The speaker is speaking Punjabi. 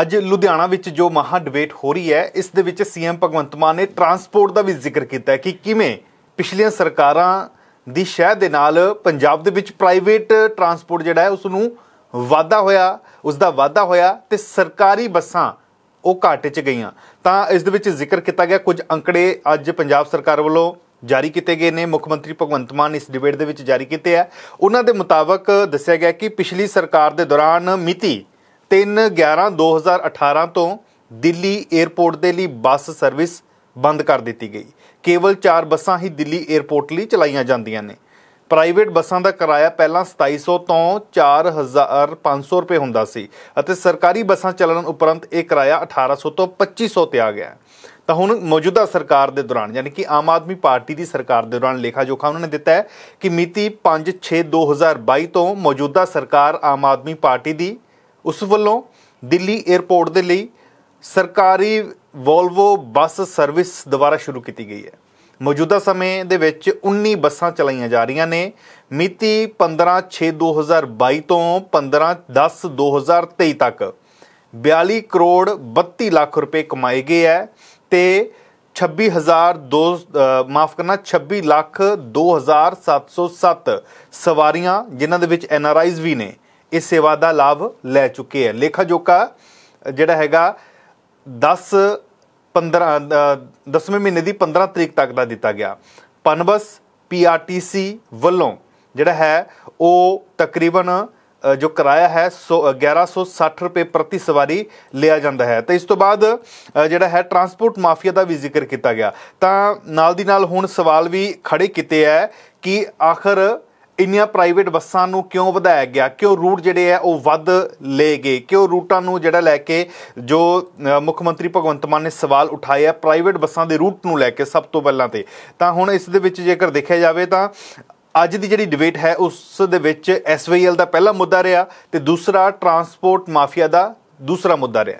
ਅੱਜ ਲੁਧਿਆਣਾ ਵਿੱਚ ਜੋ ਮਹਾ ਡਿਬੇਟ ਹੋ ਰਹੀ ਹੈ ਇਸ ਦੇ ਵਿੱਚ ਸੀਐਮ ਭਗਵੰਤ ਮਾਨ ਨੇ ਟਰਾਂਸਪੋਰਟ ਦਾ ਵੀ ਜ਼ਿਕਰ ਕੀਤਾ ਹੈ ਕਿ ਕਿਵੇਂ ਪਿਛਲੀਆਂ ਸਰਕਾਰਾਂ ਦੀ ਸ਼ਹਿ ਦੇ ਨਾਲ ਪੰਜਾਬ ਦੇ ਵਿੱਚ ਪ੍ਰਾਈਵੇਟ ਟਰਾਂਸਪੋਰਟ ਜਿਹੜਾ ਹੈ ਉਸ ਨੂੰ ਵਾਧਾ ਹੋਇਆ ਉਸ ਦਾ ਵਾਧਾ ਹੋਇਆ ਤੇ ਸਰਕਾਰੀ ਬੱਸਾਂ ਉਹ ਘਾਟੇ 'ਚ ਗਈਆਂ ਤਾਂ ਇਸ ਦੇ ਵਿੱਚ ਜ਼ਿਕਰ ਕੀਤਾ ਗਿਆ ਕੁਝ ਅੰਕੜੇ ਅੱਜ ਪੰਜਾਬ ਸਰਕਾਰ ਵੱਲੋਂ ਜਾਰੀ ਕੀਤੇ ਗਏ ਨੇ ਮੁੱਖ ਮੰਤਰੀ ਭਗਵੰਤ ਮਾਨ ਇਸ ਡਿਬੇਟ ਦੇ ਵਿੱਚ ਜਾਰੀ ਕੀਤੇ ਆ ਉਹਨਾਂ ਦੇ ਮੁਤਾਬਕ ਦੱਸਿਆ ਗਿਆ ਕਿ ਪਿਛਲੀ ਸਰਕਾਰ ਦੇ ਦੌਰਾਨ ਮਿਤੀ 3/11/2018 ਤੋਂ ਦਿੱਲੀ 에어ਪੋਰਟ ਦੇ ਲਈ ਬੱਸ ਸਰਵਿਸ ਬੰਦ ਕਰ ਦਿੱਤੀ ਗਈ ਕੇਵਲ 4 ਬੱਸਾਂ ਹੀ ਦਿੱਲੀ 에어ਪੋਰਟ ਲਈ ਚਲਾਈਆਂ ਜਾਂਦੀਆਂ ਨੇ ਪ੍ਰਾਈਵੇਟ ਬੱਸਾਂ ਦਾ ਕਿਰਾਇਆ ਪਹਿਲਾਂ 2700 ਤੋਂ 4500 ਰੁਪਏ ਹੁੰਦਾ ਸੀ ਅਤੇ ਸਰਕਾਰੀ ਬੱਸਾਂ ਚੱਲਣ ਉਪਰੰਤ ਇਹ ਕਿਰਾਇਆ 1800 ਤੋਂ 2500 ਤੇ ਆ ਗਿਆ ਤਾਂ ਹੁਣ ਮੌਜੂਦਾ ਸਰਕਾਰ ਦੇ ਦੌਰਾਨ ਯਾਨੀ ਕਿ ਆਮ ਆਦਮੀ ਪਾਰਟੀ ਦੀ ਸਰਕਾਰ ਦੇ ਦੌਰਾਨ ਲੇਖਾ ਜੋਖਾ ਉਹਨਾਂ ਨੇ ਦਿੱਤਾ ਹੈ ਕਿ ਮਿਤੀ 5/6/2022 ਤੋਂ ਮੌਜੂਦਾ ਸਰਕਾਰ ਆਮ ਆਦਮੀ ਪਾਰਟੀ ਦੀ ਉਸ ਵੱਲੋਂ ਦਿੱਲੀ 에어ਪੋਰਟ ਦੇ ਲਈ ਸਰਕਾਰੀ ਵੋਲਵੋ ਬੱਸ ਸਰਵਿਸ ਦੁਬਾਰਾ ਸ਼ੁਰੂ ਕੀਤੀ ਗਈ ਹੈ ਮੌਜੂਦਾ ਸਮੇਂ ਦੇ ਵਿੱਚ 19 ਬੱਸਾਂ ਚਲਾਈਆਂ ਜਾ ਰਹੀਆਂ ਨੇ ਮਿਤੀ 15/6/2022 ਤੋਂ 15/10/2023 ਤੱਕ 42 ਕਰੋੜ 32 ਲੱਖ ਰੁਪਏ ਕਮਾਏ ਗਏ ਹੈ ਤੇ 262 ਮਾਫ ਕਰਨਾ 26 ਲੱਖ 2707 ਸਵਾਰੀਆਂ ਜਿਨ੍ਹਾਂ ਦੇ ਵਿੱਚ ਐਨਆਰਆਈਜ਼ ਵੀ ਨੇ ਇਸ ਸੇਵਾ ਦਾ ਲਾਭ ਲੈ ਚੁੱਕੇ ਹੈ ਲੇਖਾ ਜੋਕਾ ਜਿਹੜਾ ਹੈਗਾ 10 15 10ਵੇਂ ਮਹੀਨੇ ਦੀ 15 ਤਰੀਕ ਤੱਕ ਦਾ ਦਿੱਤਾ ਗਿਆ ਪਨਬਸ ਪੀਆਰਟੀਸੀ ਵੱਲੋਂ ਜਿਹੜਾ ਹੈ ਉਹ ਤਕਰੀਬਨ ਜੋ ਕਿਰਾਇਆ ਹੈ 1160 ਰੁਪਏ ਪ੍ਰਤੀ ਸਵਾਰੀ ਲਿਆ ਜਾਂਦਾ ਹੈ ਤੇ ਇਸ ਤੋਂ ਬਾਅਦ ਜਿਹੜਾ ਹੈ ਟਰਾਂਸਪੋਰਟ ਮਾਫੀਆ ਦਾ ਵੀ ਜ਼ਿਕਰ ਕੀਤਾ ਗਿਆ ਤਾਂ ਨਾਲ ਦੀ ਨਾਲ ਹੁਣ ਸਵਾਲ ਵੀ ਖੜੇ ਕੀਤੇ ਹੈ ਕਿ ਆਖਰ ਇੰਨੀਆਂ ਪ੍ਰਾਈਵੇਟ ਬੱਸਾਂ ਨੂੰ ਕਿਉਂ ਵਧਾਇਆ ਗਿਆ ਕਿਉਂ ਰੂਟ ਜਿਹੜੇ ਆ ਉਹ ਵੱਧ ਲਏ ਗਏ ਕਿਉਂ ਰੂਟਾਂ ਨੂੰ ਜਿਹੜਾ ਲੈ ਕੇ ਜੋ ਮੁੱਖ ਮੰਤਰੀ ਭਗਵੰਤ ਮਾਨ ਨੇ ਸਵਾਲ ਉਠਾਇਆ ਪ੍ਰਾਈਵੇਟ ਬੱਸਾਂ ਦੇ ਰੂਟ ਨੂੰ ਲੈ ਕੇ ਸਭ ਤੋਂ ਪਹਿਲਾਂ ਤੇ ਤਾਂ ਹੁਣ ਇਸ ਦੇ ਵਿੱਚ ਜੇਕਰ ਦੇਖਿਆ ਜਾਵੇ ਤਾਂ ਅੱਜ ਦੀ ਜਿਹੜੀ ਡਿਬੇਟ ਹੈ ਉਸ ਦੇ ਵਿੱਚ ਐਸਵੀਐਲ ਦਾ ਪਹਿਲਾ ਮੁੱਦਾ ਰਿਹਾ ਤੇ ਦੂਸਰਾ ਟਰਾਂਸਪੋਰਟ ਮਾਫੀਆ ਦਾ ਦੂਸਰਾ ਮੁੱਦਾ ਰਿਹਾ